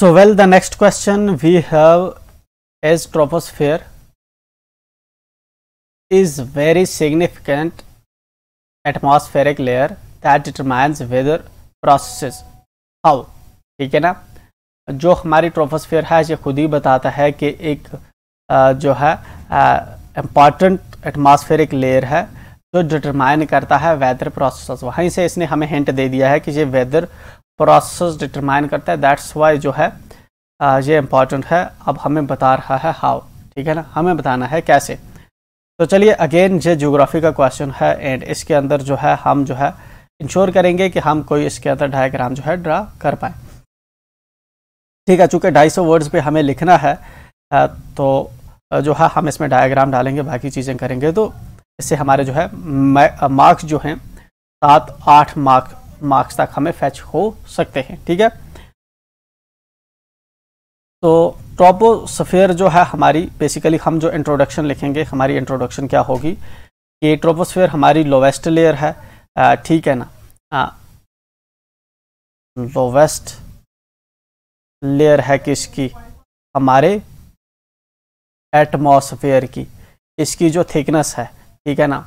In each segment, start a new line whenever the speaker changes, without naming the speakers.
so well the next question we have as troposphere is very significant atmospheric layer that determines weather processes how ठीक है ना जो हमारी troposphere है ये खुद ही बताता है कि एक jo hai है इम्पॉर्टेंट एटमॉस्फेरिक लेयर है जो डिटरमाइन करता है वेदर प्रोसेस वहीं से इसने हमें हिंट दे दिया है कि ये वेदर प्रोसेस डिटरमाइन करता है दैट्स वाई जो है आ, ये इम्पॉर्टेंट है अब हमें बता रहा है हाउ ठीक है ना हमें बताना है कैसे तो चलिए अगेन ये जोग्राफी का क्वेश्चन है एंड इसके अंदर जो है हम जो है इंश्योर करेंगे कि हम कोई इसके अंदर डायग्राम जो है ड्रा कर पाए ठीक है चूंकि ढाई सौ वर्ड्स पे हमें लिखना है तो जो है हम इसमें डायग्राम डालेंगे बाकी चीज़ें करेंगे तो इससे हमारे जो है मार्क्स जो हैं सात आठ मार्क मार्क्स तक हमें फैच हो सकते हैं ठीक है तो ट्रोपोसफेयर जो है हमारी बेसिकली हम जो इंट्रोडक्शन लिखेंगे हमारी इंट्रोडक्शन क्या होगी कि ट्रोपोसफेयर हमारी लोवेस्ट लेयर है ठीक है ना लोवेस्ट लेयर है किसकी हमारे एटमॉस्फेयर की इसकी जो थिकनेस है ठीक है ना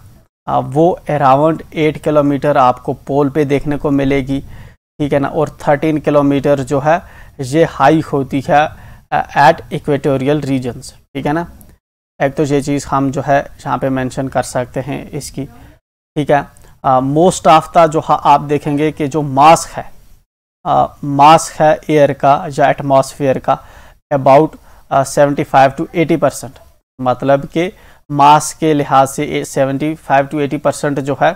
वो अराउंड एट किलोमीटर आपको पोल पे देखने को मिलेगी ठीक है ना और थर्टीन किलोमीटर जो है ये हाई होती है एट इक्वेटोरियल रीजन्स ठीक है ना एक तो ये चीज़ हम जो है यहाँ पे मेंशन कर सकते हैं इसकी ठीक है मोस्ट ऑफ द जो आप देखेंगे कि जो मास्क है मास्क है एयर का या एटमोसफियर का about seventy five to eighty percent मतलब कि मास के लिहाज से 75 टू एटी परसेंट जो है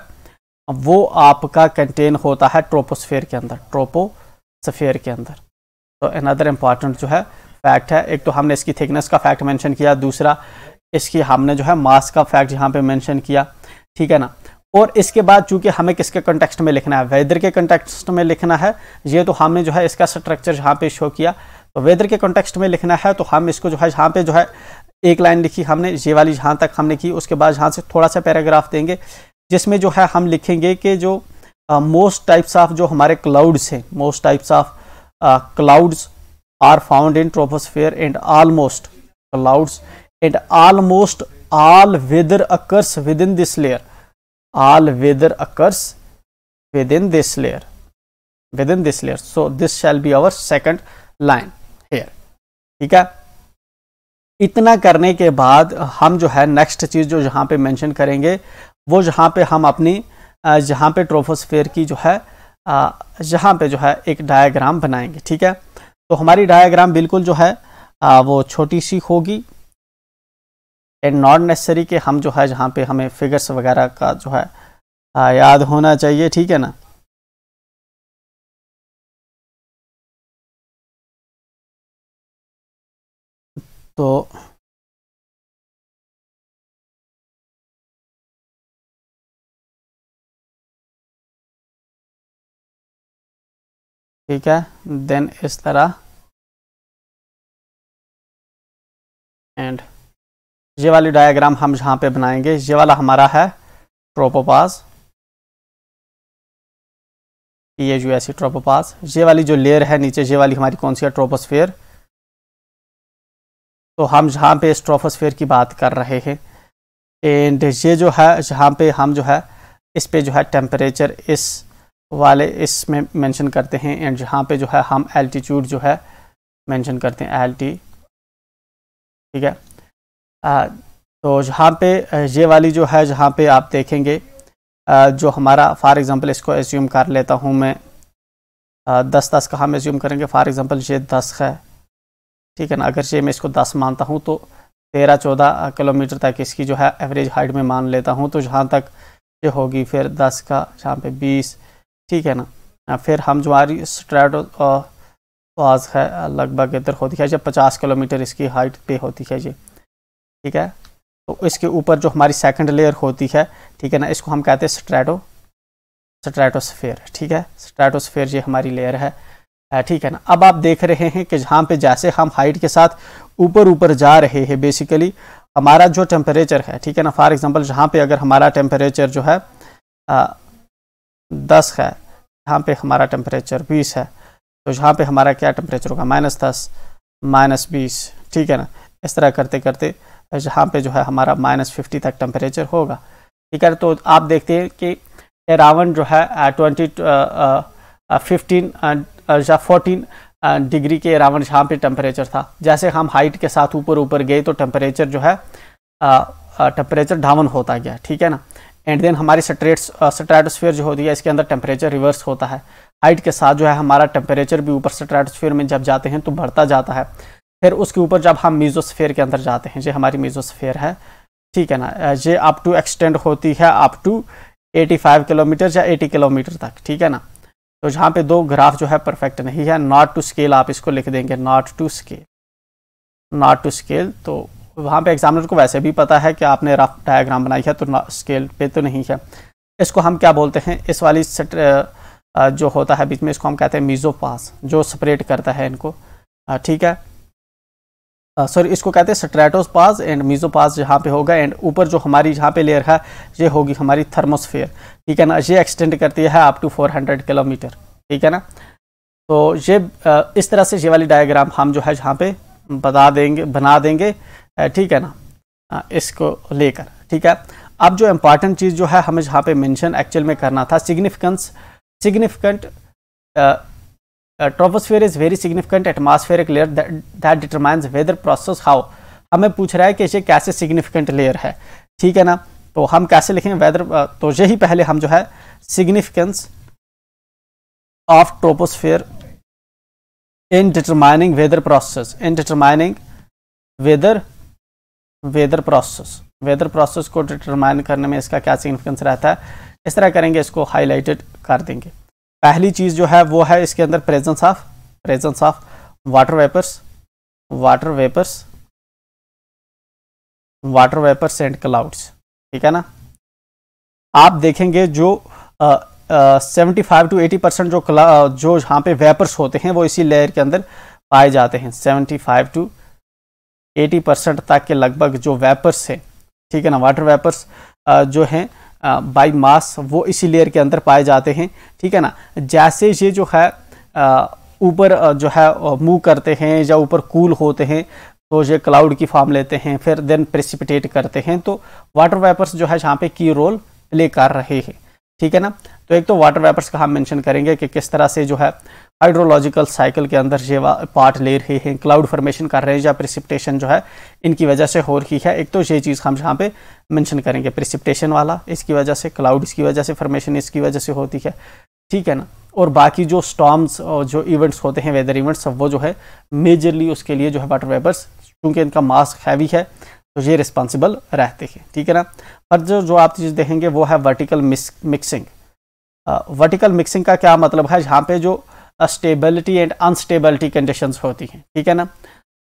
वो आपका कंटेन होता है ट्रोपोस्फेयर के अंदर ट्रोपोस्फेयर के अंदर तो अनदर इम्पॉर्टेंट जो है फैक्ट है एक तो हमने इसकी थिकनेस का फैक्ट मेंशन किया दूसरा इसकी हमने जो है मास का फैक्ट यहाँ पे मेंशन किया ठीक है ना और इसके बाद चूंकि हमें किसके कंटेक्स्ट में लिखना है वेदर के कंटेक्स्ट में लिखना है ये तो हमने जो है इसका स्ट्रक्चर यहाँ पे शो किया तो वेदर के कॉन्टेक्स्ट में लिखना है तो हम इसको जो है यहाँ पे जो है एक लाइन लिखी हमने ये वाली जहाँ तक हमने की उसके बाद जहाँ से थोड़ा सा पैराग्राफ देंगे जिसमें जो है हम लिखेंगे कि जो मोस्ट टाइप्स ऑफ जो हमारे क्लाउड्स हैं most types of clouds are found in troposphere and almost clouds and almost within this layer all weather occurs within this layer within this layer so this shall be our second line here ठीक है इतना करने के बाद हम जो है next चीज़ जो यहाँ पे मेंशन करेंगे वो जहाँ पे हम अपनी जहाँ पे ट्रोफोस्फेयर की जो है जहाँ पे जो है एक डायग्राम बनाएंगे ठीक है तो हमारी डायग्राम बिल्कुल जो है वो छोटी सी होगी एंड नॉट नेसेसरी के हम जो है जहाँ पे हमें फिगर्स वगैरह का जो है याद होना चाहिए ठीक है ना तो ठीक है देन इस तरह एंड ये वाली डायग्राम हम जहाँ पे बनाएंगे ये वाला हमारा है ट्रोपोपास ये जो ऐसी ट्रोपोपास ये वाली जो लेयर है नीचे ये वाली हमारी कौन सी है ट्रोपोस्फेयर तो हम जहाँ पे स्ट्रोफोस्फेयर की बात कर रहे हैं एंड ये जो है जहाँ पे हम जो है इस पे जो है टेम्परेचर इस वाले इसमें मेंशन करते हैं एंड जहाँ पे जो है हम एल्टीट्यूड जो है मेंशन करते हैं एल्टी ठीक है आ, तो जहाँ पे ये वाली जो है जहाँ पे आप देखेंगे आ, जो हमारा फॉर एग्ज़ाम्पल इसको एज्यूम कर लेता हूँ मैं आ, दस दस का हम एज्यूम करेंगे फॉर एग्ज़ाम्पल ये दस है ठीक है ना अगर से मैं इसको दस मानता हूँ तो तेरह चौदह किलोमीटर तक इसकी जो है एवरेज हाइट में मान लेता हूँ तो जहाँ तक ये होगी फिर दस का जहाँ पे बीस ठीक है ना फिर हम जो हमारी स्ट्रेटो आज है लगभग इधर होती है जब पचास किलोमीटर इसकी हाइट पे होती है ये ठीक है तो इसके ऊपर जो हमारी सेकंड लेयर होती है ठीक है ना इसको हम कहते हैं स्ट्रेटो स्ट्रेटोसफेयर ठीक है स्ट्रैटोसफेयर ये हमारी लेयर है ठीक है ना अब आप देख रहे हैं कि जहाँ पे जैसे हम हाइट के साथ ऊपर ऊपर जा रहे हैं बेसिकली हमारा जो टेम्परेचर है ठीक है ना फॉर एग्जांपल जहाँ पे अगर हमारा टेम्परेचर जो है आ, दस है यहाँ पे हमारा टेम्परेचर बीस है तो जहाँ पे हमारा क्या टेम्परेचर होगा माइनस दस माइनस बीस ठीक है ना इस तरह करते करते जहाँ पे जो है हमारा माइनस फिफ्टी तक टेम्परेचर होगा ठीक है तो आप देखते हैं कि रावण जो है ट्वेंटी फिफ्टीन अच्छा फोर्टीन डिग्री के अराउंड यहाँ पे टेम्परेचर था जैसे हम हाइट के साथ ऊपर ऊपर गए तो टेम्परेचर जो है टेम्परेचर डाउन होता गया ठीक है ना एंड देन हमारी स्ट्रेट्स स्ट्रेटोस्फीयर जो होती है इसके अंदर टेम्परेचर रिवर्स होता है हाइट के साथ जो है हमारा टेम्परेचर भी ऊपर स्ट्रेटोस्फीयर में जब जाते हैं तो बढ़ता जाता है फिर उसके ऊपर जब हम मीजोस्फेयर के अंदर जाते हैं ये हमारी मीजोस्फेयर है ठीक है ना ये अप टू एक्सटेंड होती है अप टू 85 किलोमीटर या 80 किलोमीटर तक ठीक है ना तो जहां पे दो ग्राफ जो है परफेक्ट नहीं है नॉट टू स्केल आप इसको लिख देंगे not to scale not to scale तो वहां पे एग्जामिनर को वैसे भी पता है कि आपने रफ डायग्राम बनाई है तो स्केल पे तो नहीं है इसको हम क्या बोलते हैं इस वाली सेट जो होता है बीच में इसको हम कहते हैं मीज़ो पास जो सेपरेट करता है इनको ठीक है सॉरी इसको कहते हैं स्ट्रेटोस पास एंड मीजो पास यहाँ पे होगा एंड ऊपर जो हमारी यहाँ पे लेयर है ये होगी हमारी थर्मोस्फेयर ठीक है ना ये एक्सटेंड करती है अप टू 400 किलोमीटर ठीक है ना तो ये इस तरह से ये वाली डायग्राम हम जो है यहाँ पे बता देंगे बना देंगे ठीक है ना इसको लेकर ठीक है अब जो इम्पॉर्टेंट चीज़ जो है हमें यहाँ पे मेंशन एक्चुअल में करना था significance significant troposphere is very significant significant layer that determines weather process how हमें पूछ रहा है कि ये कैसे सिग्निफिकेंट लेयर है ठीक है ना तो हम कैसे लिखेंगे वेदर uh, तो यही पहले हम जो है significance of troposphere in determining weather process in determining weather weather process weather process को डिटरमाइन करने में इसका क्या सिग्निफिकेंस रहता है इस तरह करेंगे इसको हाईलाइटेड कर देंगे पहली चीज़ जो है वो है इसके अंदर presence of presence of water vapours water vapours water vapours and clouds ठीक है ना आप देखेंगे जो seventy five to eighty percent जो क्ला जो यहाँ पे वेपर्स होते हैं वो इसी लेयर के अंदर पाए जाते हैं seventy five to eighty percent तक के लगभग जो वेपर्स हैं ठीक है ना वाटर वेपर्स जो हैं बाई मास वो इसी लेयर के अंदर पाए जाते हैं ठीक है ना जैसे ये जो है ऊपर जो है मूव करते हैं या ऊपर कूल होते हैं तो ये क्लाउड की फॉर्म लेते हैं फिर देन प्रेसिपिटेट करते हैं तो वाटर वेपर्स जो है यहाँ पे की रोल प्ले कर रहे हैं ठीक है ना तो एक तो वाटर वेपर्स का हम मेंशन करेंगे कि किस तरह से जो है हाइड्रोलॉजिकल साइकिल के अंदर ये पार्ट ले रहे हैं क्लाउड फॉर्मेशन कर रहे हैं या प्रिसिप्टेशन जो है इनकी वजह से हो रही है एक तो ये चीज़ हम यहाँ पे मेंशन करेंगे प्रिसिप्टेशन वाला इसकी वजह से क्लाउड इसकी वजह से फॉर्मेशन इसकी वजह से होती है ठीक है ना और बाकी जो स्टॉम्स और जो इवेंट्स होते हैं वेदर इवेंट्स वो जो है मेजरली उसके लिए जो है वाटर वेपर्स क्योंकि इनका मास्क हैवी है तो ये रिस्पॉन्सिबल रहते हैं ठीक है ना और जो जो आप चीज़ देखेंगे वो है वर्टिकल मिक्सिंग वर्टिकल मिक्सिंग का क्या मतलब है जहाँ पे जो स्टेबिलिटी एंड अनस्टेबिलिटी कंडीशंस होती हैं ठीक है ना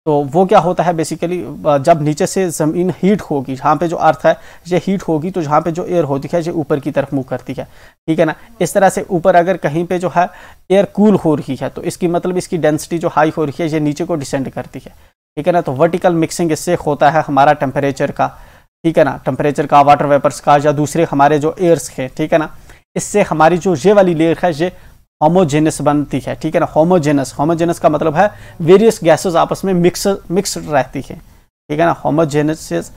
तो वो क्या होता है बेसिकली जब नीचे से ज़मीन हीट होगी जहाँ पे जो अर्थ है ये हीट होगी तो जहाँ पे जो एयर होती है ये ऊपर की तरफ मूव करती है ठीक है ना इस तरह से ऊपर अगर कहीं पे जो है एयर कूल हो रही है तो इसकी मतलब इसकी डेंसिटी जो हाई हो रही है ये नीचे को डिसेंड करती है ठीक है ना तो वर्टिकल मिक्सिंग इससे होता है हमारा टेम्परेचर का ठीक है ना टेम्परेचर का वाटर वेपर्स का या दूसरे हमारे जो एयर्स हैं ठीक है ना इससे हमारी जो ये वाली लेयर है ये होमोजेनस बनती है ठीक है ना होमोजेनस होमोजेनस का मतलब है वेरियस गैसेस आपस में मिक्स मिक्स रहती है ठीक है ना होमोजेनस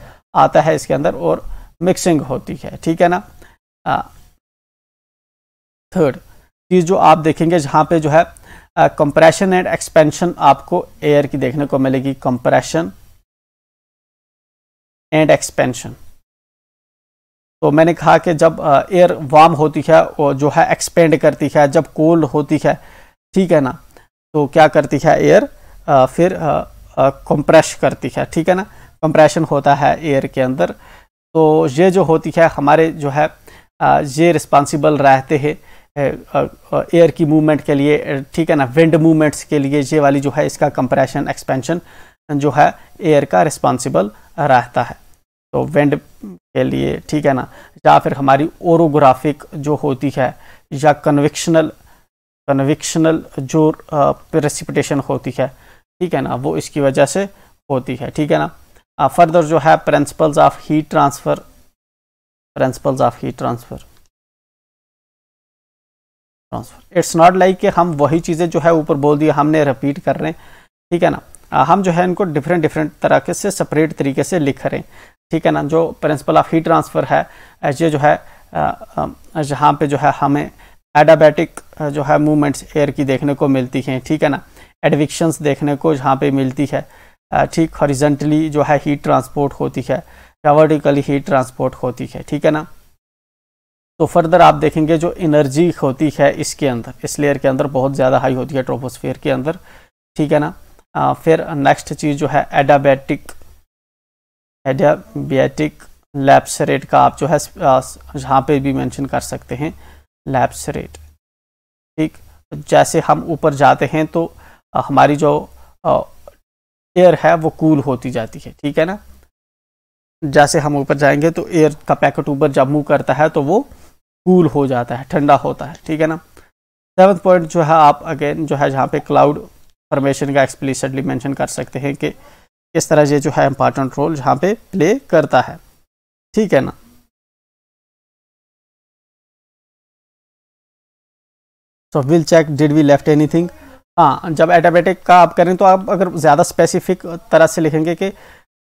आता है इसके अंदर और मिक्सिंग होती है ठीक है ना थर्ड चीज़ जो आप देखेंगे जहाँ पे जो है कंप्रेशन एंड एक्सपेंशन आपको एयर की देखने को मिलेगी कंप्रेशन एंड एक्सपेंशन तो मैंने कहा कि जब एयर वार्म होती है और जो है एक्सपेंड करती है जब कोल्ड होती है ठीक है ना तो क्या करती है एयर फिर कंप्रेस करती है ठीक है ना कंप्रेशन होता है एयर के अंदर तो ये जो होती है हमारे जो है ये रिस्पॉन्सिबल रहते हैं एयर की मूवमेंट के लिए ठीक है ना विंड मूवमेंट्स के लिए ये वाली जो है इसका कंप्रेशन एक्सपेंशन जो है एयर का रिस्पॉन्सिबल रहता है तो विंड के लिए ठीक है ना या फिर हमारी ओरोग्राफिक जो होती है या कन्विक्शनल कन्विक्शनल जो प्रेसिपिटेशन होती है ठीक है ना वो इसकी वजह से होती है ठीक है ना फर्दर जो है principles of heat transfer principles of heat transfer transfer it's not like कि हम वही चीज़ें जो है ऊपर बोल दिया हमने रिपीट कर रहे हैं ठीक है ना हम जो है इनको डिफरेंट डिफरेंट तरीके से सेपरेट तरीके से लिख रहे हैं ठीक है ना जो प्रिंसिपल ऑफ हीट ट्रांसफ़र है ये जो है जहाँ पे जो है हमें एडाबैटिक जो है मूवमेंट्स एयर की देखने को मिलती हैं ठीक है ना एडविक्शंस देखने को जहाँ पे मिलती है ठीक हॉरिजेंटली जो है हीट ट्रांसपोर्ट होती है या वर्टिकली हीट ट्रांसपोर्ट होती है ठीक है ना तो फर्दर आप देखेंगे जो एनर्जी होती है इसके अंदर इस लेयर के अंदर बहुत ज़्यादा हाई होती है ट्रोपोस्फेयर के अंदर ठीक है ना आ, फिर नेक्स्ट चीज़ जो है एडाबैटिक एडाबैटिक लैप्स रेट का आप जो है यहाँ पे भी मेंशन कर सकते हैं लैप्स रेट ठीक जैसे हम ऊपर जाते हैं तो हमारी जो एयर है वो कूल होती जाती है ठीक है ना जैसे हम ऊपर जाएंगे तो एयर का पैकेट ऊपर जब मूव करता है तो वो कूल हो जाता है ठंडा होता है ठीक है ना सेवन्थ पॉइंट जो है आप अगेन जो है जहाँ पे क्लाउड फॉर्मेशन का एक्सप्लिसिटली मेंशन कर सकते हैं कि किस तरह ये जो है इम्पॉर्टेंट रोल जहाँ पे प्ले करता है ठीक है ना so will check did we left anything हाँ जब एटोमेटिक का आप करें तो आप अगर ज़्यादा स्पेसिफिक तरह से लिखेंगे कि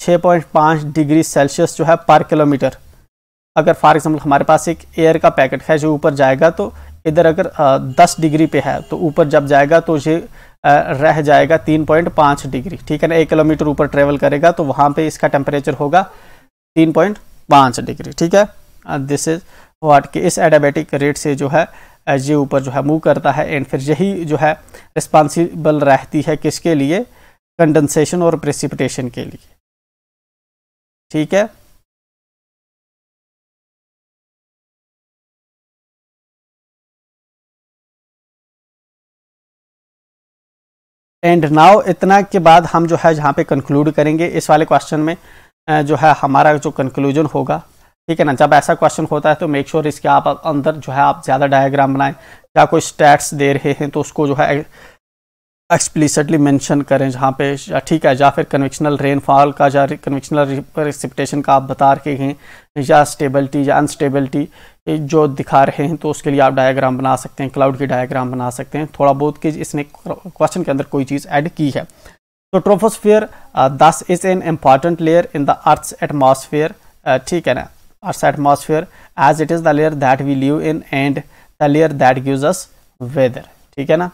6.5 डिग्री सेल्सियस जो है पर किलोमीटर अगर फॉर एग्जाम्पल हमारे पास एक एयर का पैकेट है जो ऊपर जाएगा तो इधर अगर दस डिग्री पे है तो ऊपर जब जाएगा तो ये रह जाएगा तीन पॉइंट पाँच डिग्री ठीक है ना एक किलोमीटर ऊपर ट्रेवल करेगा तो वहाँ पे इसका टेम्परेचर होगा तीन पॉइंट पाँच डिग्री ठीक है दिस इज वाट के इस एडाबेटिक रेट से जो है ये ऊपर जो है मूव करता है एंड फिर यही जो है रिस्पॉन्सिबल रहती है किसके लिए कंडेंसेशन और प्रेसिपिटेशन के लिए ठीक है एंड नाउ इतना के बाद हम जो है यहाँ पे कंक्लूड करेंगे इस वाले क्वेश्चन में जो है हमारा जो कंक्लूजन होगा ठीक है ना जब ऐसा क्वेश्चन होता है तो मेक श्योर sure इसके आप अंदर जो है आप ज़्यादा डायग्राम बनाएं या कोई स्टैट्स दे रहे हैं तो उसको जो है एक्सप्लिसटली मेंशन करें जहाँ पे ठीक है या फिर कन्वेक्शनल रेनफॉल का या कन्वेक्शनल प्रेसिपिटेशन का आप बता रहे हैं या स्टेबिलिटी या अनस्टेबिलिटी जो दिखा रहे हैं तो उसके लिए आप डायग्राम बना सकते हैं क्लाउड की डायग्राम बना सकते हैं थोड़ा बहुत कि इसने क्वेश्चन के अंदर कोई चीज़ ऐड की है तो troposphere this is an important layer in the earth atmosphere ठीक है ना earth atmosphere as it is the layer that we live in and the layer that gives us weather ठीक है ना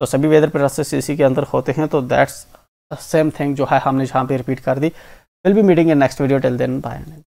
तो सभी वेदर प्रोसेस इसी के अंदर होते हैं तो दैट्स सेम थिंग जो है हमने जहाँ पे रिपीट कर दी will be meeting in next video till then bye